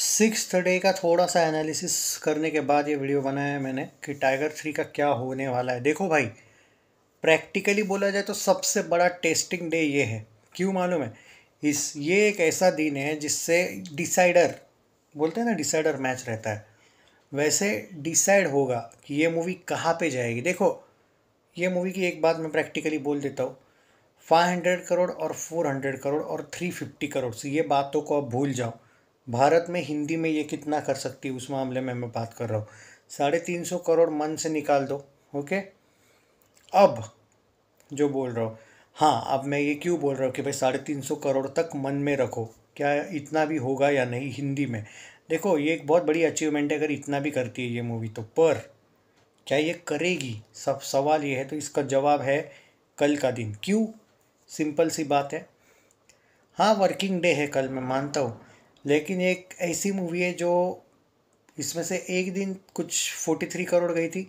six day का थोड़ा सा एनालिसिस करने के बाद ये वीडियो बनाया है मैंने कि टाइगर थ्री का क्या होने वाला है देखो भाई प्रैक्टिकली बोला जाए तो सबसे बड़ा टेस्टिंग डे ये है क्यों मालूम है इस ये एक ऐसा दिन है जिससे डिसाइडर बोलते हैं ना डिसाइडर मैच रहता है वैसे डिसाइड होगा कि ये मूवी कहाँ पे जाएगी देखो ये मूवी की एक बात मैं प्रैक्टिकली बोल देता हूँ फाइव हंड्रेड करोड़ और फोर हंड्रेड करोड़ और थ्री फिफ्टी करोड़ से ये बातों को आप भूल जाओ भारत में हिंदी में ये कितना कर सकती है उस मामले में मैं बात कर रहा हूँ साढ़े तीन सौ करोड़ मन से निकाल दो ओके अब जो बोल रहा हूँ हाँ अब मैं ये क्यों बोल रहा हूँ कि भाई साढ़े तीन सौ करोड़ तक मन में रखो क्या इतना भी होगा या नहीं हिंदी में देखो ये एक बहुत बड़ी अचीवमेंट है अगर इतना भी करती है ये मूवी तो पर क्या ये करेगी सब सवाल ये है तो इसका जवाब है कल का दिन क्यों सिंपल सी बात है हाँ वर्किंग डे है कल मैं मानता हूँ लेकिन एक ऐसी मूवी है जो इसमें से एक दिन कुछ फोर्टी थ्री करोड़ गई थी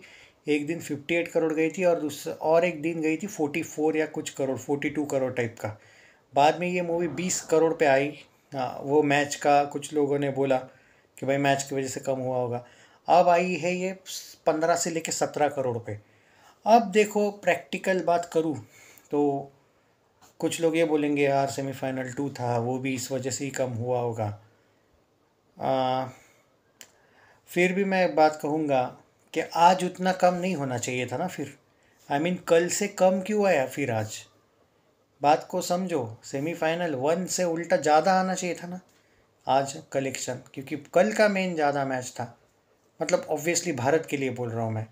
एक दिन फिफ्टी एट करोड़ गई थी और दूसरा और एक दिन गई थी फोर्टी फोर या कुछ crore forty two crore type का बाद में ये मूवी बीस करोड़ पे आई हाँ वो मैच का कुछ लोगों ने बोला कि भाई मैच की वजह से कम हुआ होगा अब आई है ये पंद्रह से लेकर सत्रह करोड़ पे अब देखो प्रैक्टिकल बात करूँ तो कुछ लोग ये बोलेंगे यार सेमीफाइनल टू था वो भी इस वजह से ही कम हुआ होगा आ, फिर भी मैं एक बात कहूँगा कि आज उतना कम नहीं होना चाहिए था ना फिर आई I मीन mean, कल से कम क्यों आया फिर आज बात को समझो सेमीफाइनल वन से उल्टा ज़्यादा आना चाहिए था ना आज कलेक्शन क्योंकि कल का मेन ज़्यादा मैच था मतलब ऑब्वियसली भारत के लिए बोल रहा हूँ मैं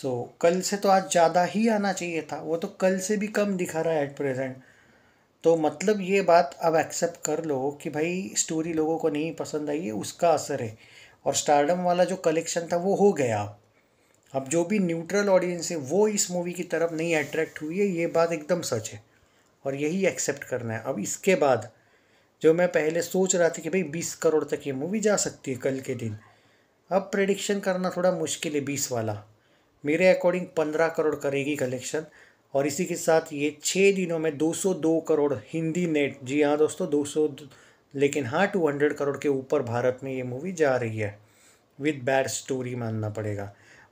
सो so, कल से तो आज ज़्यादा ही आना चाहिए था वो तो कल से भी कम दिखा रहा है एट प्रेजेंट तो मतलब ये बात अब एक्सेप्ट कर लो कि भाई स्टोरी लोगों को नहीं पसंद आई है उसका असर है और स्टारडम वाला जो कलेक्शन था वो हो गया अब जो भी न्यूट्रल ऑडियंस है वो इस मूवी की तरफ नहीं अट्रैक्ट हुई है ये बात एकदम सच है और यही एक्सेप्ट करना है अब इसके बाद जो मैं पहले सोच रहा था कि भाई बीस करोड़ तक ये मूवी जा सकती है कल के दिन अब प्रडिक्शन करना थोड़ा मुश्किल है बीस वाला मेरे अकॉर्डिंग पंद्रह करोड़ करेगी कलेक्शन और इसी के साथ ये छः दिनों में 202 करोड़ हिंदी नेट जी हाँ दोस्तों 200 लेकिन हाँ 200 करोड़ के ऊपर भारत में ये मूवी जा रही है विद बैड स्टोरी मानना पड़ेगा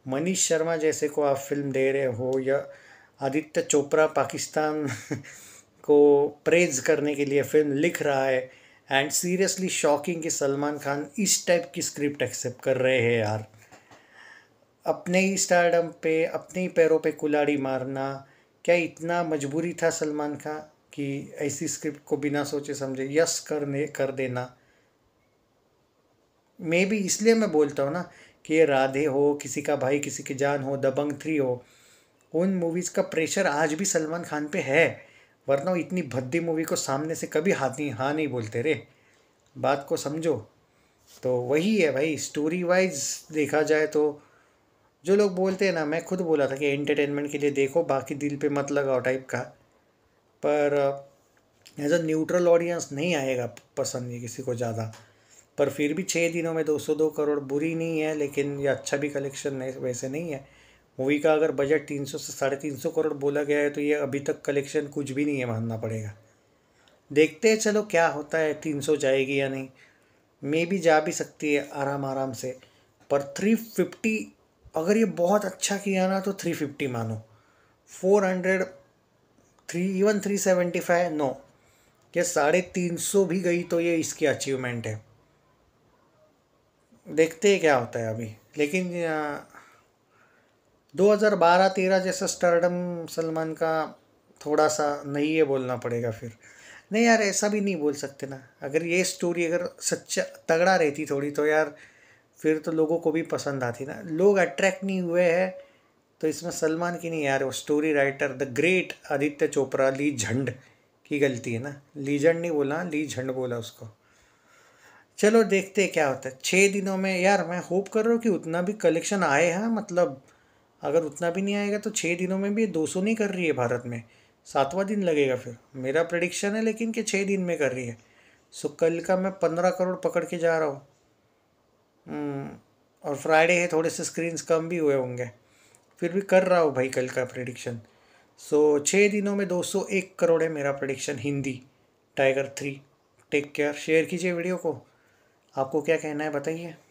मनीष शर्मा जैसे को आप फिल्म दे रहे हो या आदित्य चोपड़ा पाकिस्तान को प्रेज करने के लिए फिल्म लिख रहा है एंड सीरियसली शॉकिंग कि सलमान खान इस टाइप की स्क्रिप्ट एक्सेप्ट कर रहे हैं यार अपने ही स्टारडम पे अपने ही पैरों पे कुलाड़ी मारना क्या इतना मजबूरी था सलमान खान कि ऐसी स्क्रिप्ट को बिना सोचे समझे यस करने कर देना मे भी इसलिए मैं बोलता हूँ ना कि ये राधे हो किसी का भाई किसी की जान हो दबंग थ्री हो उन मूवीज़ का प्रेशर आज भी सलमान खान पे है वरना इतनी भद्दी मूवी को सामने से कभी हाथ नहीं हाँ नहीं बोलते रे बात को समझो तो वही है भाई स्टोरी वाइज देखा जाए तो जो लोग बोलते हैं ना मैं खुद बोला था कि एंटरटेनमेंट के लिए देखो बाकी दिल पे मत लगाओ टाइप का पर एज अ न्यूट्रल ऑडियंस नहीं आएगा पसंद ये किसी को ज़्यादा पर फिर भी छः दिनों में दो सौ दो करोड़ बुरी नहीं है लेकिन ये अच्छा भी कलेक्शन नहीं वैसे नहीं है मूवी का अगर बजट तीन सौ से साढ़े तीन सौ करोड़ बोला गया है तो ये अभी तक कलेक्शन कुछ भी नहीं है मानना पड़ेगा देखते हैं चलो क्या होता है तीन सौ जाएगी या नहीं मे भी जा भी सकती है आराम आराम से पर थ्री फिफ्टी अगर ये बहुत अच्छा किया ना तो थ्री फिफ्टी मानो four hundred three even three seventy five no ये साढ़े तीन सौ भी गई तो ये इसकी अचीवमेंट है देखते हैं क्या होता है अभी लेकिन दो हज़ार बारह तेरह जैसा स्टारडम सलमान का थोड़ा सा नहीं है बोलना पड़ेगा फिर नहीं यार ऐसा भी नहीं बोल सकते ना अगर ये स्टोरी अगर सच्चा तगड़ा रहती थोड़ी तो यार फिर तो लोगों को भी पसंद आती ना लोग अट्रैक्ट नहीं हुए हैं तो इसमें सलमान की नहीं यार वो story writer the great Aditya Chopra ली झंड की गलती है ना ली झंड नहीं बोला ली झंड बोला उसको चलो देखते क्या होता है छः दिनों में यार मैं होप कर रहा हूँ कि उतना भी कलेक्शन आए हैं मतलब अगर उतना भी नहीं आएगा तो छः दिनों में भी दो सौ नहीं कर रही है भारत में सातवां दिन लगेगा फिर मेरा प्रडिक्शन है लेकिन कि छः दिन में कर रही है सो कल का मैं पंद्रह करोड़ पकड़ के जा रहा हूँ हम्म, और फ्राइडे है थोड़े से स्क्रीन्स कम भी हुए होंगे फिर भी कर रहा हूँ भाई कल का प्रडिक्शन सो so, छः दिनों में 201 करोड़ है मेरा prediction Hindi tiger three take care share कीजिए वीडियो को आपको क्या कहना है बताइए